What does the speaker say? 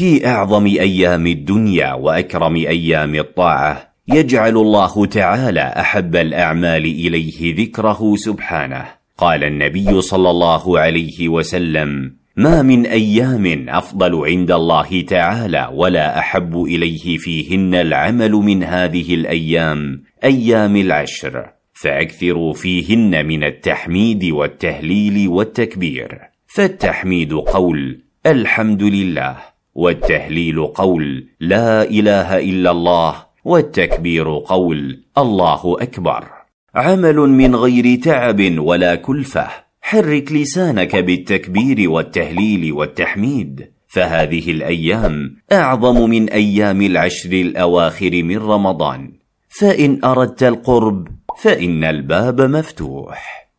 في اعظم ايام الدنيا واكرم ايام الطاعه يجعل الله تعالى احب الاعمال اليه ذكره سبحانه قال النبي صلى الله عليه وسلم ما من ايام افضل عند الله تعالى ولا احب اليه فيهن العمل من هذه الايام ايام العشر فاكثروا فيهن من التحميد والتهليل والتكبير فالتحميد قول الحمد لله والتهليل قول لا اله الا الله والتكبير قول الله اكبر عمل من غير تعب ولا كلفه حرك لسانك بالتكبير والتهليل والتحميد فهذه الايام اعظم من ايام العشر الاواخر من رمضان فان اردت القرب فان الباب مفتوح